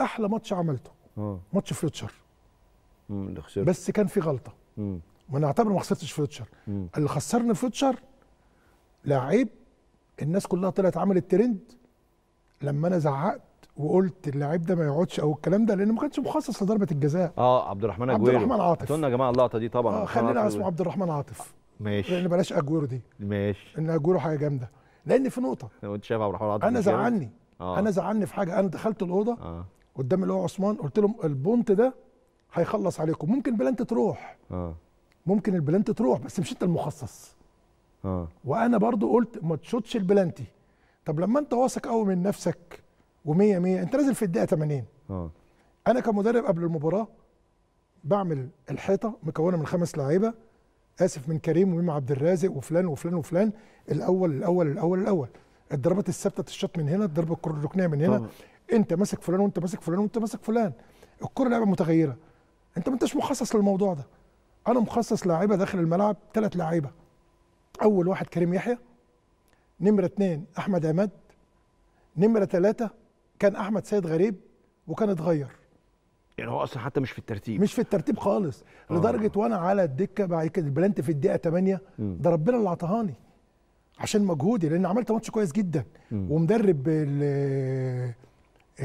احلى ماتش عملته اه ماتش فليتشر اللي خسرت بس كان في غلطه امم ما انا اعتبر ما خسرتش فيوتشر اللي خسرني فيوتشر لعيب الناس كلها طلعت عملت ترند لما انا زعقت وقلت اللعيب ده ما يقعدش او الكلام ده لان ما كانش مخصص لضربه الجزاء اه عبد الرحمن اجويرو عبد الرحمن عاطف قلنا يا جماعه اللقطه دي طبعا آه خلينا اسمه عبد الرحمن عاطف ماشي لان بلاش اجويرو دي ماشي ان اجويرو حاجه جامده لان في نقطه انت شايف عبد الرحمن عاطف انا زعلني آه. انا زعلني في حاجه انا دخلت الاوضه آه. قدام اللي هو عثمان قلت لهم البونت ده هيخلص عليكم ممكن بلانت تروح اه ممكن البلانت تروح بس مش انت المخصص اه وانا برضو قلت ما تشوطش البلانتي طب لما انت واثق قوي من نفسك و100 100 انت نازل في الدقيقه 80 اه انا كمدرب قبل المباراه بعمل الحيطه مكونه من خمس لعيبه اسف من كريم وميم عبد الرازق وفلان وفلان وفلان الاول الاول الاول الاول الضربات الثابته تشط من هنا الضربه الركنيه من هنا آه. انت ماسك فلان وانت ماسك فلان وانت ماسك فلان الكره لعبه متغيره انت ما انتش مخصص للموضوع ده انا مخصص لاعيبه داخل الملعب ثلاث لاعيبه اول واحد كريم يحيى نمره اثنين احمد عماد نمره ثلاثه كان احمد سيد غريب وكان اتغير يعني هو اصلا حتى مش في الترتيب مش في الترتيب خالص آه. لدرجه وانا على الدكه بعد كده البلانت في الدقيقه 8 ده ربنا اللي عطاهاني عشان مجهودي لان عملت ماتش كويس جدا م. ومدرب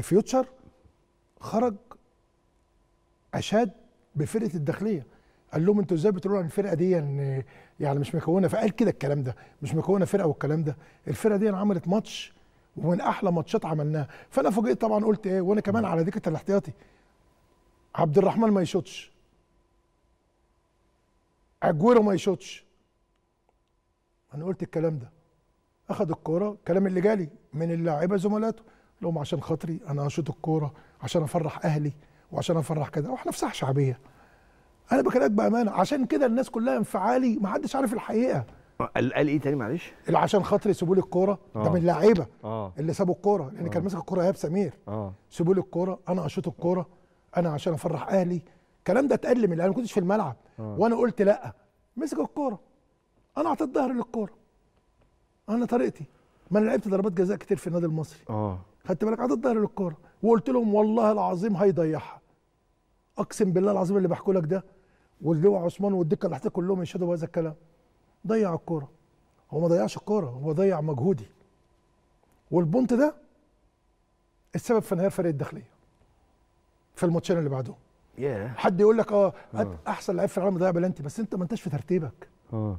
فيوتشر خرج اشاد بفرقه الداخليه قال لهم انتوا ازاي بتقولوا عن الفرقه دي يعني, يعني مش مكونه فقال كده الكلام ده مش مكونه فرقه والكلام ده الفرقه دي عملت ماتش ومن احلى ماتشات عملناها فانا فوجئت طبعا قلت ايه وانا كمان على دكه الاحتياطي عبد الرحمن ما يشوطش اجويرو ما يشوطش انا قلت الكلام ده اخد الكوره كلام اللي جالي من اللاعيبه زملاته لهم عشان خاطري انا اشوط الكوره عشان افرح اهلي وعشان افرح كده واحنا في ساحه شعبيه انا بكلمك بامانه عشان كده الناس كلها انفعالي ما حدش عارف الحقيقه آه، قال قال ايه تاني معلش؟ اللي عشان خاطري سيبوا لي الكوره ده آه. من اللعيبه آه. اللي سابوا الكوره لان كان ماسك الكوره ايهاب سمير سيبوا لي الكوره انا اشوط الكوره انا عشان افرح اهلي الكلام ده اتقال من انا ما كنتش في الملعب وانا قلت لا مسك الكوره انا اعطيت ظهري للكوره انا طريقتي ما انا لعبت ضربات جزاء كتير في النادي المصري اه خدت بالك عدد دايره للكوره وقلت لهم والله العظيم هيضيعها اقسم بالله العظيم اللي بحكوا لك ده واللواء عثمان والدكه الاحتياط كلهم يشهدوا بهذا الكلام ضيع الكوره هو ما ضيعش الكوره هو ضيع مجهودي والبونت ده السبب في انهيار فريق الداخليه في الماتشين اللي بعدهم yeah. حد يقول لك آه،, اه احسن لعيب في العالم ضيع بلانتي بس انت ما انتش في ترتيبك اه oh.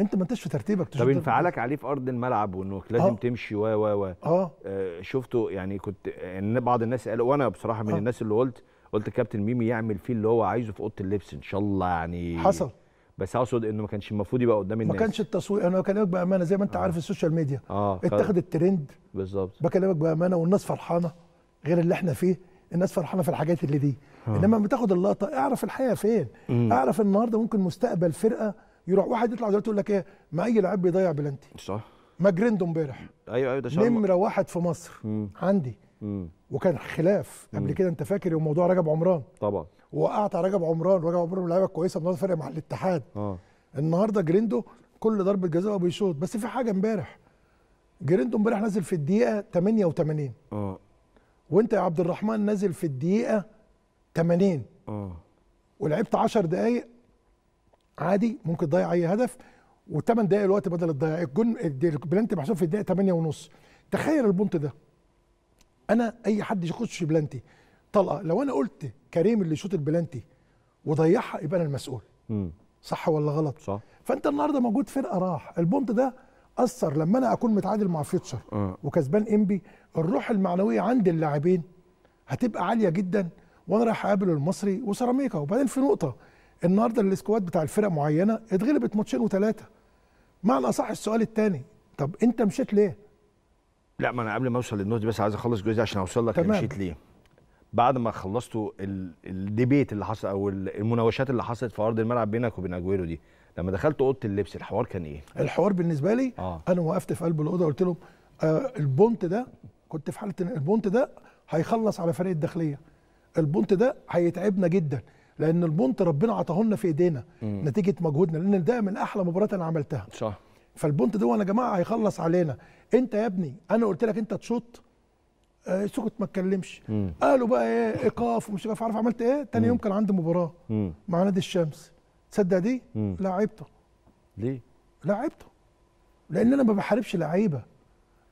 انت ما انتش في ترتيبك طب انفعالك عليه في ارض الملعب وانك لازم آه. تمشي و و و آه. آه شفته يعني كنت ان بعض الناس قالوا وانا بصراحه من آه. الناس اللي قلت قلت كابتن ميمي يعمل فيه اللي هو عايزه في اوضه اللبس ان شاء الله يعني حصل بس اقصد انه ما كانش المفروض يبقى قدام الناس ما كانش التصوير انا بكلمك بامانه زي ما انت آه. عارف السوشيال ميديا آه. اتخذ الترند بالظبط بكلمك بامانه والناس فرحانه غير اللي احنا فيه الناس فرحانه في الحاجات اللي دي آه. انما بتاخد اللقطه اعرف الحقيقه فين مم. اعرف النهارده ممكن مستقبل فرقه يروح واحد يطلع دلوقتي يقول لك ايه ما اي لعيب بيضيع بلانتي صح ما جريندو امبارح ايوه ايوه ده شرم نمره واحد في مصر مم. عندي مم. وكان خلاف قبل كده انت فاكر يوم موضوع رجب عمران طبعا وقعت على رجب عمران رجب عمران من اللعيبه الكويسه النهارده فرق مع الاتحاد اه النهارده جريندو كل ضربه جزاء بيشوط بس في حاجه امبارح جريندو امبارح نازل في الدقيقه 88 اه وانت يا عبد الرحمن نازل في الدقيقه 80 اه ولعبت 10 دقائق عادي ممكن تضيع اي هدف و8 دقائق الوقت بدل تضيع الجون البلانتي محسوب في الدقيقه 8 ونص تخيل البونت ده انا اي حد يخش بلانتي طلقه لو انا قلت كريم اللي شوط البلانتي وضيعها يبقى انا المسؤول م. صح ولا غلط صح فانت النهارده موجود فرقه راح البونت ده اثر لما انا اكون متعادل مع فيوتشر أه. وكسبان انبي الروح المعنويه عند اللاعبين هتبقى عاليه جدا وانا رايح اقابل المصري وسيراميكا وبعدين في نقطه النهارده السكواد بتاع الفرق معينه اتغلبت ماتشين وثلاثه معنى اصح السؤال الثاني طب انت مشيت ليه؟ لا ما انا قبل ما اوصل للنقطه دي بس عايز اخلص جزء عشان اوصل لك تمام. مشيت ليه؟ بعد ما خلصتوا الديبيت اللي حصل او المناوشات اللي حصلت في ارض الملعب بينك وبين اجويرو دي لما دخلت اوضه اللبس الحوار كان ايه؟ الحوار بالنسبه لي آه. انا وقفت في قلب الاوضه قلت لهم آه البونت ده كنت في حاله البونت ده هيخلص على فريق الداخليه البونت ده هيتعبنا جدا لان البونت ربنا عطاهولنا في ايدينا نتيجه مجهودنا لان ده من احلى مباريات انا عملتها صح فالبونت ده يا جماعه هيخلص علينا انت يا ابني انا قلت لك انت تشوط آه سكت ما اتكلمش قالوا بقى ايه ايقاف ومش عارف عملت ايه تاني مم. يوم كان عندي مباراه مع نادي الشمس تصدق دي لعبته ليه لعبته لان انا ما بحاربش لعيبه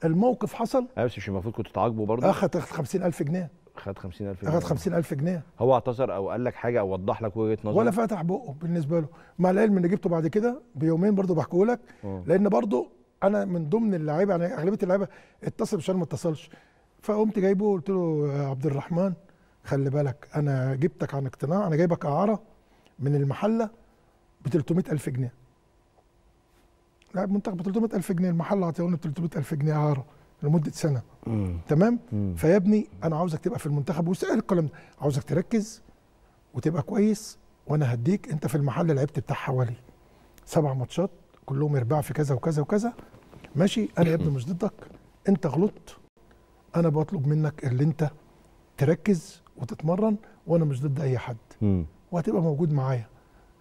الموقف حصل بس مش المفروض كنت تعاقبه برضه اخد 50000 جنيه خد 50000 جنيه خد 50000 جنيه هو اعتذر او قال لك حاجه او وضح لك وجهه نظره ولا فتح بقه بالنسبه له مع العلم اللي جبته بعد كده بيومين برضه بحكوا لك آه. لان برضه انا من ضمن اللعيبه يعني اغلبيه اللعيبه اتصل انا ما اتصلش فقمت جايبه قلت له يا عبد الرحمن خلي بالك انا جبتك عن اقتناع انا جايبك اعاره من المحله ب 300000 جنيه لاعب منتخب ب 300000 جنيه المحله عطيهوني ب 300000 جنيه اعاره لمده سنه مم. تمام مم. فيا ابني انا عاوزك تبقى في المنتخب وسأل الكلام ده عاوزك تركز وتبقى كويس وانا هديك انت في المحل لعبت بتاع حوالي سبع ماتشات كلهم ارباع في كذا وكذا وكذا ماشي انا يا ابني مش ضدك انت غلطت انا بطلب منك اللي انت تركز وتتمرن وانا مش ضد اي حد مم. وهتبقى موجود معايا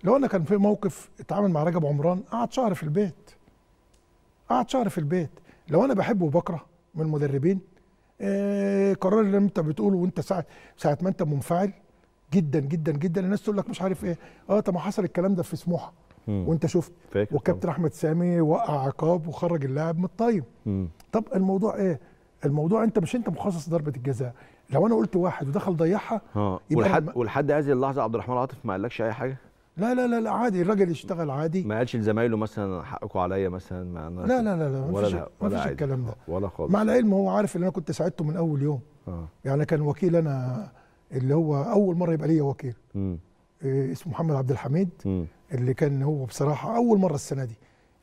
لو انا كان في موقف اتعامل مع رجب عمران قعد شهر في البيت قعد شهر في البيت لو انا بحبه وبكره من المدربين آه قرار اللي انت بتقوله وانت ساعه ساعه ما انت منفعل جدا جدا جدا الناس تقول لك مش عارف ايه اه طب ما حصل الكلام ده في سموحه وانت شفت وكابتن احمد سامي وقع عقاب وخرج اللاعب من الطيب طب الموضوع ايه الموضوع انت مش انت مخصص ضربه الجزاء لو انا قلت واحد ودخل ضيعها اه ولحد ولحد هذه اللحظه عبد الرحمن عاطف ما قالكش اي حاجه لا لا لا لا عادي الراجل يشتغل عادي ما قالش لزمايله مثلا حقكم عليا مثلا ما أنا لا لا لا لا ولا ما فيش الكلام ده ولا خالص مع العلم هو عارف ان انا كنت ساعدته من اول يوم آه. يعني كان وكيل انا اللي هو اول مره يبقى ليا وكيل إيه اسمه محمد عبد الحميد م. اللي كان هو بصراحه اول مره السنه دي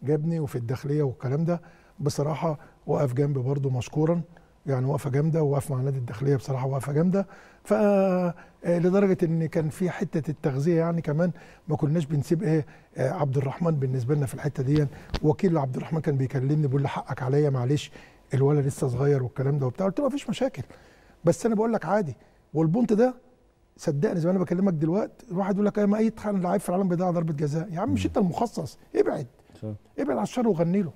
جابني وفي الداخليه والكلام ده بصراحه وقف جنبي برضه مشكورا يعني وقفه جامده ووقف مع نادي الداخليه بصراحه وقفه جامده ف آه، لدرجه ان كان في حته التغذيه يعني كمان ما كناش بنسيب ايه آه، عبد الرحمن بالنسبه لنا في الحته دي وكيل عبد الرحمن كان بيكلمني بيقول لي حقك عليا معلش الولد لسه صغير والكلام ده وبتاع قلت له مفيش مشاكل بس انا بقول لك عادي والبونت ده صدقني زي ما انا بكلمك دلوقتي الواحد يقول لك ما اي لعيب في العالم بيضيع ضربه جزاء يا عم مش انت المخصص ابعد ابعد على الشر وغني له